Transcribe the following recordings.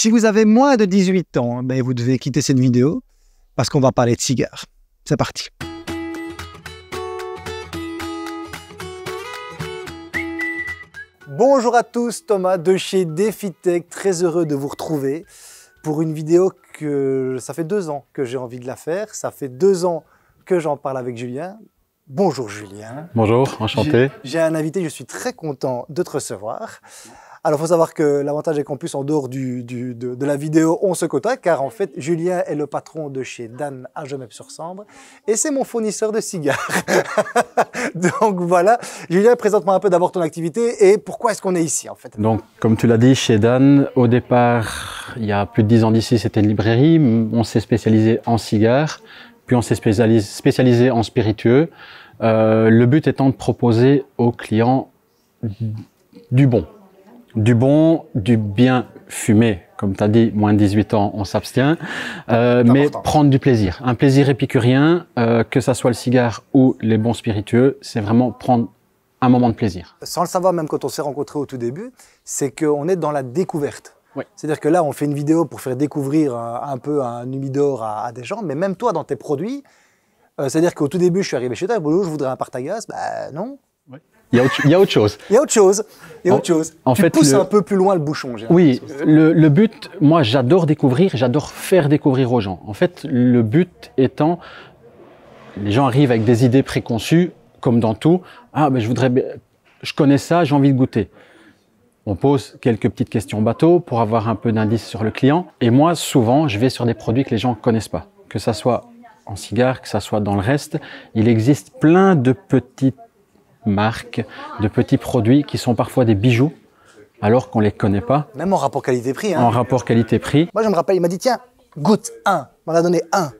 Si vous avez moins de 18 ans, eh ben vous devez quitter cette vidéo parce qu'on va parler de cigares. C'est parti. Bonjour à tous, Thomas de chez DefiTech, très heureux de vous retrouver pour une vidéo que ça fait deux ans que j'ai envie de la faire, ça fait deux ans que j'en parle avec Julien. Bonjour Julien. Bonjour, enchanté. J'ai un invité, je suis très content de te recevoir. Alors, il faut savoir que l'avantage est qu'on puisse, en dehors de, la vidéo, on se côtoie, car en fait, Julien est le patron de chez Dan à jemep sur sambre et c'est mon fournisseur de cigares. Donc voilà, Julien, présente-moi un peu d'abord ton activité et pourquoi est-ce qu'on est ici, en fait. Donc, comme tu l'as dit, chez Dan, au départ, il y a plus de 10 ans d'ici, c'était une librairie. On s'est spécialisé en cigares, puis on s'est spécialisé en spiritueux. Euh, le but étant de proposer aux clients du bon, du bon, du bien fumé. Comme tu as dit, moins de 18 ans, on s'abstient. Euh, mais prendre du plaisir. Un plaisir épicurien, euh, que ça soit le cigare ou les bons spiritueux, c'est vraiment prendre un moment de plaisir. Sans le savoir, même quand on s'est rencontrés au tout début, c'est qu'on est dans la découverte. C'est-à-dire que là, on fait une vidéo pour faire découvrir un, peu un humidor à, des gens, mais même toi, dans tes produits, euh, c'est-à-dire qu'au tout début, je suis arrivé chez toi, je oh, voudrais un partagas. Ben bah, non. Il y, a autre chose. Il y a autre chose. Il y a autre chose. En, tu pousses un peu plus loin le bouchon. Oui, le, but, moi j'adore découvrir, j'adore faire découvrir aux gens. En fait, le but étant, les gens arrivent avec des idées préconçues, comme dans tout. Ah, mais je voudrais, je connais ça, j'ai envie de goûter. On pose quelques petites questions bateau pour avoir un peu d'indices sur le client. Et moi, souvent, je vais sur des produits que les gens ne connaissent pas. Que ça soit en cigare, que ça soit dans le reste, il existe plein de petites marques, de petits produits qui sont parfois des bijoux, alors qu'on ne les connaît pas. Même en rapport qualité-prix. Hein. En rapport qualité-prix. Moi, je me rappelle, il m'a dit, tiens, goûte un. On a donné un.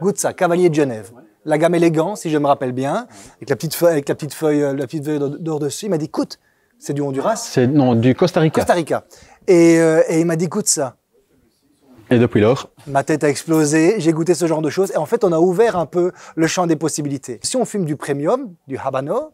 Goûte ça, Cavalier de Genève. La gamme élégant, si je me rappelle bien, avec la petite feuille, avec la petite feuille, euh, la d'or dessus. Il m'a dit, écoute, c'est du Honduras. C'est non, du Costa Rica. Costa Rica. Et, euh, et il m'a dit, goûte ça. Et depuis lors Ma tête a explosé, j'ai goûté ce genre de choses. Et en fait, on a ouvert un peu le champ des possibilités. Si on fume du premium, du habano,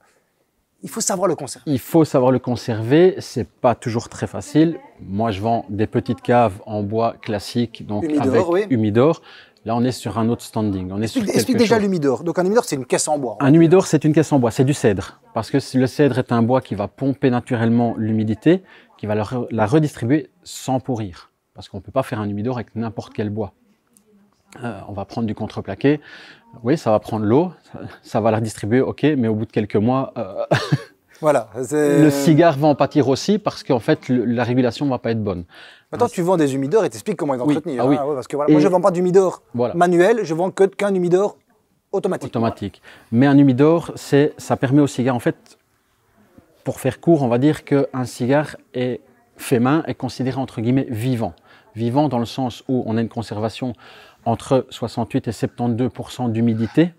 il faut savoir le conserver. Il faut savoir le conserver, c'est pas toujours très facile. Moi, je vends des petites caves en bois classique, donc humidor, avec oui. humidor. Là, on est sur un autre standing. On est explique, déjà l'humidor. Donc, un humidor, c'est une caisse en bois. un humidor, c'est une caisse en bois. C'est du cèdre. Parce que le cèdre est un bois qui va pomper naturellement l'humidité, qui va la, redistribuer sans pourrir. Parce qu'on ne peut pas faire un humidor avec n'importe quel bois. Euh, on va prendre du contreplaqué. Oui, ça va prendre l'eau, ça, va la redistribuer, ok, mais au bout de quelques mois, euh, voilà, le cigare va en pâtir aussi parce qu'en fait, la régulation va pas être bonne. Maintenant, hein, tu vends des humidors et t'expliques comment ils entretenir. moi, je ne vends pas d'humidor manuel, je vends que qu'un humidor automatique. Automatique. Mais un humidor, c'est, ça permet au cigare, en fait, pour faire court, on va dire qu'un cigare est fait main est considéré entre guillemets vivant vivant dans le sens où on a une conservation entre 68 et 72 d'humidité.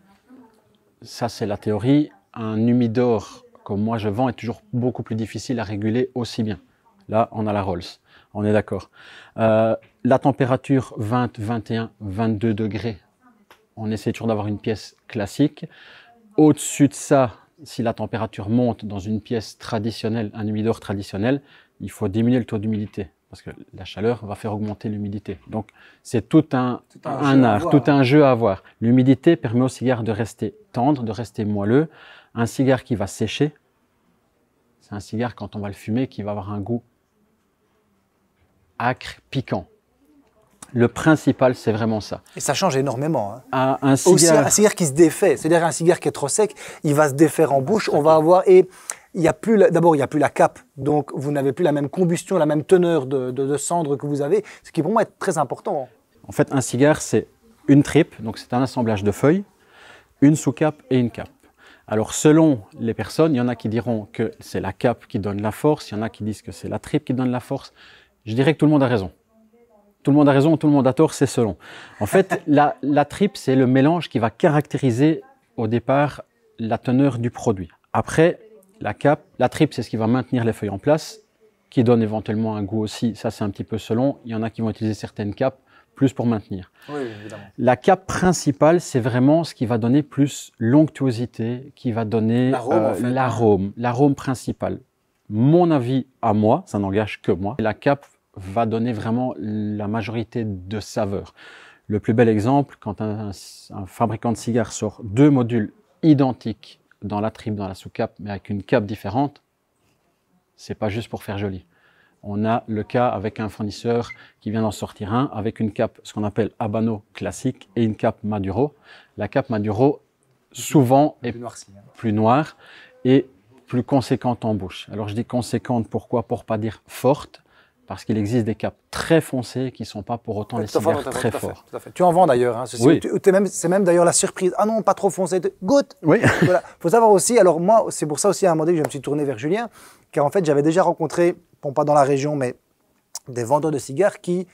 Ça, c'est la théorie. Un humidor, comme moi je vends, est toujours beaucoup plus difficile à réguler aussi bien. Là, on a la Rolls. On est d'accord. Euh, la température 20, 21, 22 degrés. On essaie toujours d'avoir une pièce classique. Au-dessus de ça, si la température monte dans une pièce traditionnelle, un humidor traditionnel, il faut diminuer le taux d'humidité parce que la chaleur va faire augmenter l'humidité. Donc, c'est tout un, un, art, tout un jeu à avoir. L'humidité permet au cigare de rester tendre, de rester moelleux. Un cigare qui va sécher, c'est un cigare, quand on va le fumer, qui va avoir un goût acre, piquant. Le principal, c'est vraiment ça. Et ça change énormément. Hein. Un, cigare... qui se défait, c'est-à-dire un cigare qui est trop sec, il va se défaire en bouche, on va avoir... Et il a plus d'abord il n'y a plus la cape, donc vous n'avez plus la même combustion, la même teneur de, de, cendre que vous avez, ce qui pour moi est très important. En fait, un cigare c'est une tripe, donc c'est un assemblage de feuilles, une sous-cape et une cape. Alors selon les personnes, il y en a qui diront que c'est la cape qui donne la force, il y en a qui disent que c'est la tripe qui donne la force. Je dirais que tout le monde a raison. Tout le monde a raison, tout le monde a tort, c'est selon. En fait, la, la tripe, c'est le mélange qui va caractériser au départ la teneur du produit. Après, la cape. La tripe, c'est ce qui va maintenir les feuilles en place, qui donne éventuellement un goût aussi. Ça, c'est un petit peu selon. Il y en a qui vont utiliser certaines capes plus pour maintenir. Oui, évidemment. La cape principale, c'est vraiment ce qui va donner plus l'onctuosité, qui va donner l'arôme, euh, l'arôme principal. Mon avis à moi, ça n'engage que moi, la cape va donner vraiment la majorité de saveurs. Le plus bel exemple, quand un, un fabricant de cigares sort deux modules identiques dans la tribe, dans la sous-cape, mais avec une cape différente, c'est pas juste pour faire joli. On a le cas avec un fournisseur qui vient d'en sortir un avec une cape, ce qu'on appelle abano classique et une cape Maduro. La cape Maduro, souvent, est plus, hein. plus noire et plus conséquente en bouche. Alors je dis conséquente, pourquoi Pour pas dire forte, parce qu'il existe des caps très foncés qui ne sont pas pour autant les cigares très forts. Tu en vends d'ailleurs. Hein, c'est même, d'ailleurs la surprise. Ah non, pas trop foncé. Goûte. Oui. Il faut savoir aussi, alors moi, c'est pour ça aussi à un moment donné que je me suis tourné vers Julien, car en fait, j'avais déjà rencontré, bon, pas dans la région, mais des vendeurs de cigares qui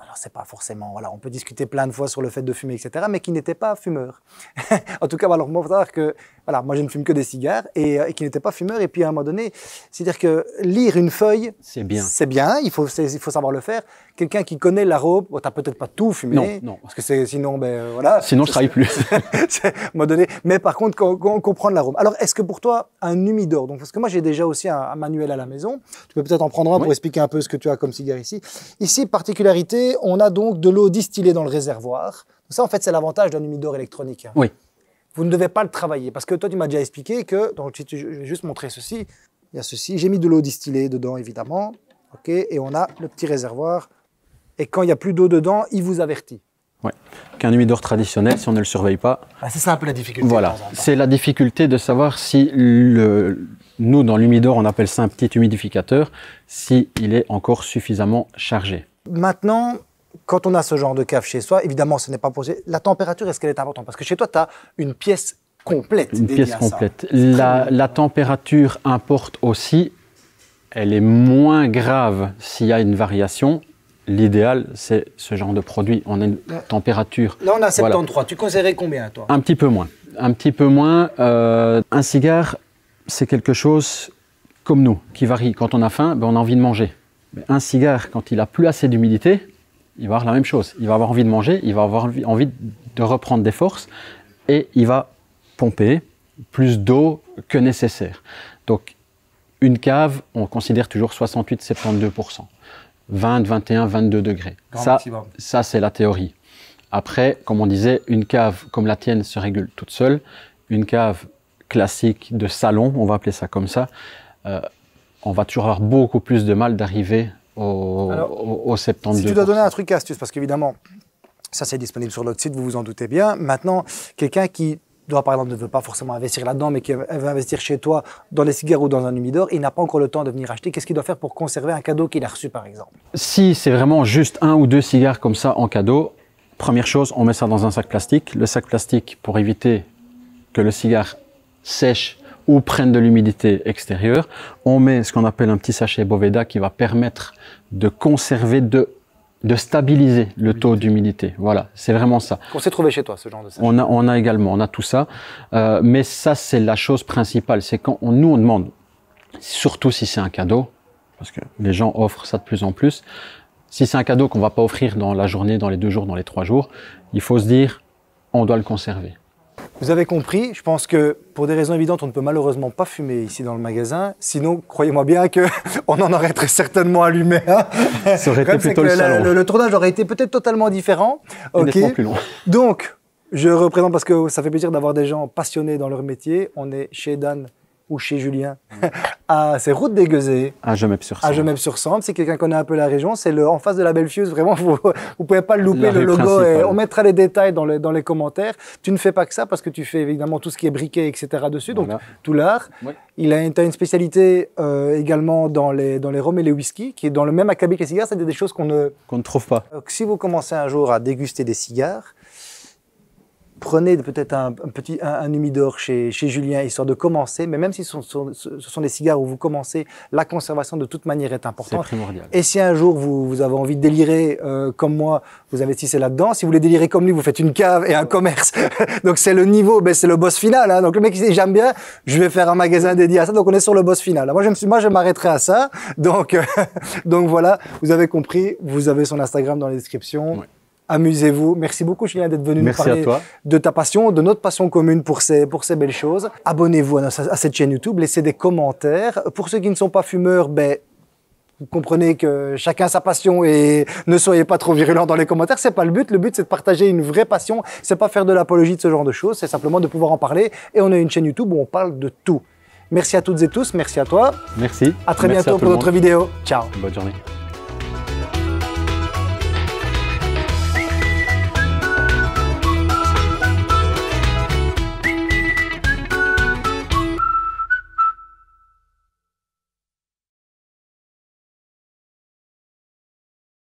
alors c'est pas forcément, voilà, on peut discuter plein de fois sur le fait de fumer, etc., mais qui n'était pas fumeur. en tout cas, alors moi, savoir que, voilà, moi je ne fume que des cigares et, euh, qui n'était pas fumeur. Et puis à un moment donné, c'est-à-dire que lire une feuille, c'est bien, c'est bien, il faut savoir le faire quelqu'un qui connaît l'arôme, bon, n'as peut-être pas tout fumé. Non, non. Parce que sinon, ben, euh, voilà. Sinon, je travaille plus. c'est, donné. Mais par contre, quand, on comprend l'arôme. Alors, est-ce que pour toi, un humidor, donc, parce que moi, j'ai déjà aussi un, manuel à la maison. Tu peux peut-être en prendre un pour expliquer un peu ce que tu as comme cigare ici. Ici, particularité, on a donc de l'eau distillée dans le réservoir. Ça, en fait, c'est l'avantage d'un humidor électronique. Oui. Vous ne devez pas le travailler. Parce que toi, tu m'as déjà expliqué que, donc, je vais juste montrer ceci. Il y a ceci. J'ai mis de l'eau distillée dedans, évidemment. OK Et on a le petit réservoir et quand il n'y a plus d'eau dedans, il vous avertit. Ouais. Qu'un humidor traditionnel, si on ne le surveille pas. Ah, c'est ça un peu la difficulté. Voilà, c'est la difficulté de savoir si le, nous dans l'humidor, on appelle ça un petit humidificateur, si il est encore suffisamment chargé. Maintenant, quand on a ce genre de cave chez soi, évidemment, ce n'est pas posé. La température, est-ce qu'elle est importante Parce que chez toi, tu as une pièce complète. Une pièce complète. La, la température importe aussi. Elle est moins grave s'il y a une variation, l'idéal, c'est ce genre de produit. On a une température. Là, on a 73. Tu conseillerais combien, toi Un petit peu moins. Un petit peu moins. Euh, un cigare, c'est quelque chose comme nous, qui varie. Quand on a faim, ben, on a envie de manger. Mais un cigare, quand il a plus assez d'humidité, il va avoir la même chose. Il va avoir envie de manger, il va avoir envie de reprendre des forces et il va pomper plus d'eau que nécessaire. Donc, une cave, on considère toujours 68-72%. 20, 21, 22 degrés. ça, ça c'est la théorie. Après, comme on disait, une cave comme la tienne se régule toute seule. Une cave classique de salon, on va appeler ça comme ça, euh, on va toujours avoir beaucoup plus de mal d'arriver au, septembre. Si tu dois donner un truc astuce, parce qu'évidemment, ça c'est disponible sur l'autre site, vous vous en doutez bien. Maintenant, quelqu'un qui doit par exemple, ne veut pas forcément investir là-dedans, mais qui veut investir chez toi dans les cigares ou dans un humidor, il n'a pas encore le temps de venir acheter. Qu'est-ce qu'il doit faire pour conserver un cadeau qu'il a reçu, par exemple Si c'est vraiment juste un ou deux cigares comme ça en cadeau, première chose, on met ça dans un sac plastique. Le sac plastique, pour éviter que le cigare sèche ou prenne de l'humidité extérieure, on met ce qu'on appelle un petit sachet Boveda qui va permettre de conserver, de de stabiliser le taux d'humidité. Voilà, c'est vraiment ça. On s'est trouvé chez toi, ce genre de ça. On a, on a également, on a tout ça. Euh, mais ça, c'est la chose principale. C'est quand on, nous, on demande, surtout si c'est un cadeau, parce que les gens offrent ça de plus en plus, si c'est un cadeau qu'on va pas offrir dans la journée, dans les deux jours, dans les trois jours, il faut se dire, on doit le conserver. Vous avez compris, je pense que pour des raisons évidentes, on ne peut malheureusement pas fumer ici dans le magasin. Sinon, croyez-moi bien qu'on en aurait très certainement allumé Ça aurait été plutôt le, salon. Le, tournage aurait été peut-être totalement différent. plus long. Donc, je représente parce que ça fait plaisir d'avoir des gens passionnés dans leur métier. On est chez Dan ou chez Julien, à mm. ses ah, routes des À Jemep-sur-Sambre. À Jemep-sur-Sambre. c'est quelqu'un connaît un peu la région, c'est le, en face de la belle Vraiment, vous ne pouvez pas le louper, le logo. on mettra les détails dans les, commentaires. Tu ne fais pas que ça parce que tu fais évidemment tout ce qui est briquet, etc. dessus. Donc, tout l'art. Il a, une spécialité euh, également dans les, dans les rhums et les whisky, qui est dans le même acabit que les cigares. C'est des, choses qu'on ne... Qu'on ne trouve pas. Donc, euh, si vous commencez un jour à déguster des cigares, prenez peut-être un, petit un, un humidor chez, chez, Julien, histoire de commencer. Mais même si ce sont, ce sont, des cigares où vous commencez, la conservation de toute manière est importante. C'est primordial. Et si un jour vous, vous avez envie de délirer euh, comme moi, vous investissez là-dedans. Si vous voulez délirer comme lui, vous faites une cave et un commerce. donc c'est le niveau, ben, c'est le boss final. Hein. Donc le mec il dit j'aime bien, je vais faire un magasin dédié à ça. Donc on est sur le boss final. Moi je me suis, moi je m'arrêterai à ça. Donc donc voilà, vous avez compris. Vous avez son Instagram dans la description amusez-vous. Merci beaucoup, Julien, d'être venu nous parler de ta passion, de notre passion commune pour ces, pour ces belles choses. Abonnez-vous à, cette chaîne YouTube, laissez des commentaires. Pour ceux qui ne sont pas fumeurs, ben, vous comprenez que chacun a sa passion et ne soyez pas trop virulent dans les commentaires. C'est pas le but. Le but, c'est de partager une vraie passion. C'est pas faire de l'apologie de ce genre de choses. C'est simplement de pouvoir en parler. Et on a une chaîne YouTube où on parle de tout. Merci à toutes et tous. Merci à toi. Merci. À très bientôt pour notre vidéo. Ciao. Bonne journée.